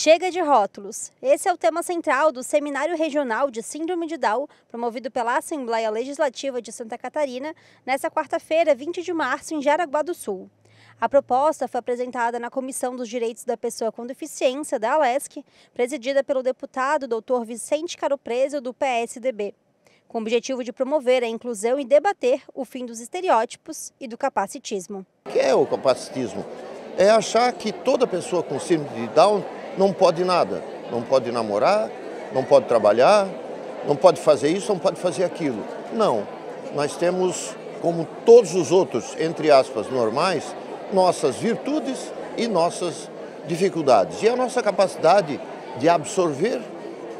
Chega de rótulos. Esse é o tema central do Seminário Regional de Síndrome de Down, promovido pela Assembleia Legislativa de Santa Catarina, nesta quarta-feira, 20 de março, em Jaraguá do Sul. A proposta foi apresentada na Comissão dos Direitos da Pessoa com Deficiência, da ALESC, presidida pelo deputado Dr. Vicente Caropreso, do PSDB, com o objetivo de promover a inclusão e debater o fim dos estereótipos e do capacitismo. O que é o capacitismo? É achar que toda pessoa com síndrome de Down não pode nada. Não pode namorar, não pode trabalhar, não pode fazer isso, não pode fazer aquilo. Não. Nós temos, como todos os outros, entre aspas, normais, nossas virtudes e nossas dificuldades. E a nossa capacidade de absorver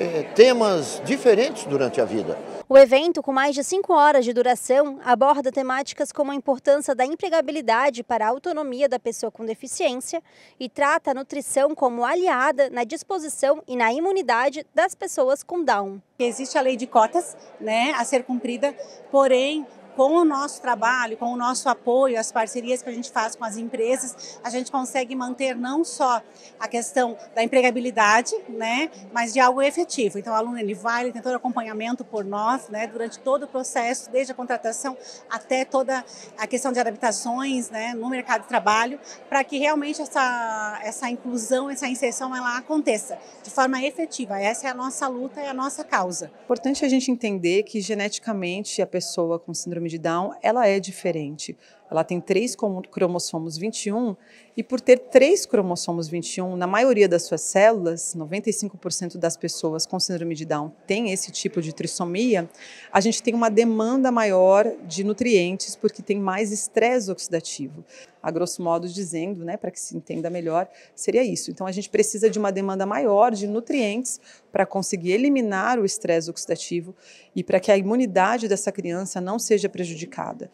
eh, temas diferentes durante a vida. O evento, com mais de cinco horas de duração, aborda temáticas como a importância da empregabilidade para a autonomia da pessoa com deficiência e trata a nutrição como aliada na disposição e na imunidade das pessoas com Down. Existe a lei de cotas né, a ser cumprida, porém com o nosso trabalho, com o nosso apoio, as parcerias que a gente faz com as empresas, a gente consegue manter não só a questão da empregabilidade, né, mas de algo efetivo. Então, o aluno ele vai, ele tem todo acompanhamento por nós, né, durante todo o processo, desde a contratação até toda a questão de adaptações, né, no mercado de trabalho, para que realmente essa essa inclusão, essa inserção ela aconteça de forma efetiva. Essa é a nossa luta, é a nossa causa. Importante a gente entender que geneticamente a pessoa com síndrome síndrome de Down, ela é diferente ela tem três cromossomos 21, e por ter três cromossomos 21, na maioria das suas células, 95% das pessoas com síndrome de Down tem esse tipo de trissomia, a gente tem uma demanda maior de nutrientes, porque tem mais estresse oxidativo. A grosso modo dizendo, né, para que se entenda melhor, seria isso. Então a gente precisa de uma demanda maior de nutrientes para conseguir eliminar o estresse oxidativo e para que a imunidade dessa criança não seja prejudicada.